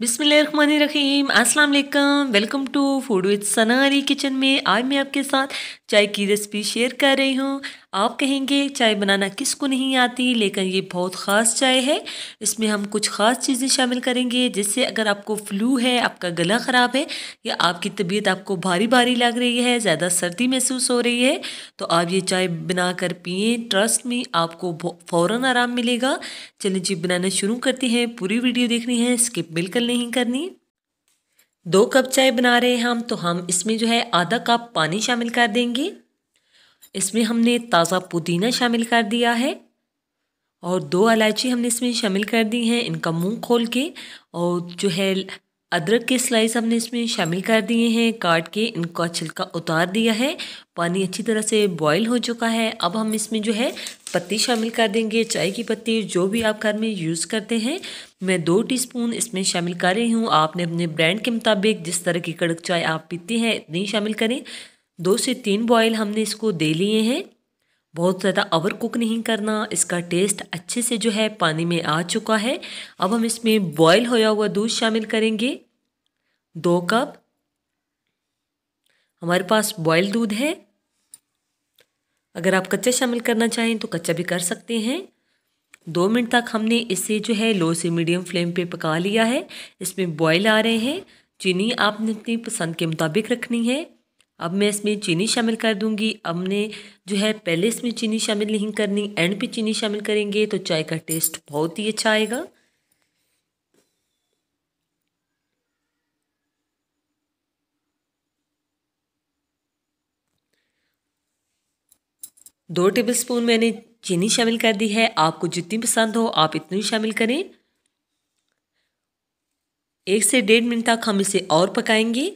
बिसमीम अस्सलाम welcome to food with Sanari kitchen में आज मैं आपके साथ चाय की रेसिपी शेयर कर रही हूँ आप कहेंगे चाय बनाना किसको नहीं आती लेकिन ये बहुत ख़ास चाय है इसमें हम कुछ ख़ास चीज़ें शामिल करेंगे जिससे अगर आपको फ्लू है आपका गला ख़राब है या आपकी तबीयत आपको भारी भारी लग रही है ज़्यादा सर्दी महसूस हो रही है तो आप ये चाय बना कर पिए ट्रस्ट में आपको फ़ौर आराम मिलेगा चलिए जी बनाना शुरू करते हैं पूरी वीडियो देखनी है स्किप बिल्कुल स्ट्रगल नहीं करनी दो कप चाय बना रहे हैं हम तो हम इसमें जो है आधा कप पानी शामिल कर देंगे इसमें हमने ताज़ा पुदीना शामिल कर दिया है और दो इलायची हमने इसमें शामिल कर दी हैं इनका मुंह खोल के और जो है अदरक के स्लाइस हमने इसमें शामिल कर दिए हैं काट के इनका छिलका उतार दिया है पानी अच्छी तरह से बॉईल हो चुका है अब हम इसमें जो है पत्ती शामिल कर देंगे चाय की पत्ती जो भी आप घर में यूज़ करते हैं मैं दो टीस्पून इसमें शामिल कर रही हूँ आपने अपने ब्रांड के मुताबिक जिस तरह की कड़क चाय आप पीते हैं इतनी शामिल करें दो से तीन बॉयल हमने इसको दे लिए हैं बहुत ज़्यादा ओवर कुक नहीं करना इसका टेस्ट अच्छे से जो है पानी में आ चुका है अब हम इसमें बॉयल होया हुआ दूध शामिल करेंगे दो कप हमारे पास बॉयल दूध है अगर आप कच्चा शामिल करना चाहें तो कच्चा भी कर सकते हैं दो मिनट तक हमने इसे जो है लो से मीडियम फ्लेम पे पका लिया है इसमें बॉयल आ रहे हैं चीनी आपने अपनी पसंद के मुताबिक रखनी है अब मैं इसमें चीनी शामिल कर दूंगी अब ने जो है पहले इसमें चीनी शामिल नहीं करनी एंड पे चीनी शामिल करेंगे तो चाय का टेस्ट बहुत ही अच्छा आएगा दो टेबलस्पून मैंने चीनी शामिल कर दी है आपको जितनी पसंद हो आप इतनी शामिल करें एक से डेढ़ मिनट तक हम इसे और पकाएंगे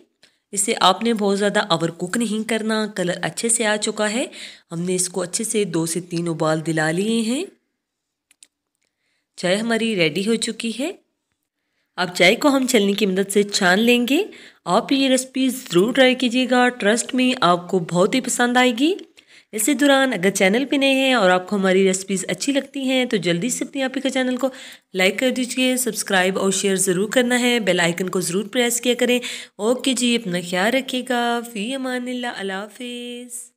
इसे आपने बहुत ज़्यादा ओवर कुक नहीं करना कलर अच्छे से आ चुका है हमने इसको अच्छे से दो से तीन उबाल दिला लिए हैं चाय हमारी रेडी हो चुकी है अब चाय को हम चलने की मदद से छान लेंगे आप ये रेसिपी ज़रूर ट्राई कीजिएगा ट्रस्ट में आपको बहुत ही पसंद आएगी इसी दौरान अगर चैनल पे नए हैं और आपको हमारी रेसिपीज़ अच्छी लगती हैं तो जल्दी से अपने आप ही का चैनल को लाइक कर दीजिए सब्सक्राइब और शेयर ज़रूर करना है बेल आइकन को ज़रूर प्रेस किया करें ओके जी अपना ख्याल रखिएगा फ़ी अमान अल्लाह हाफिज़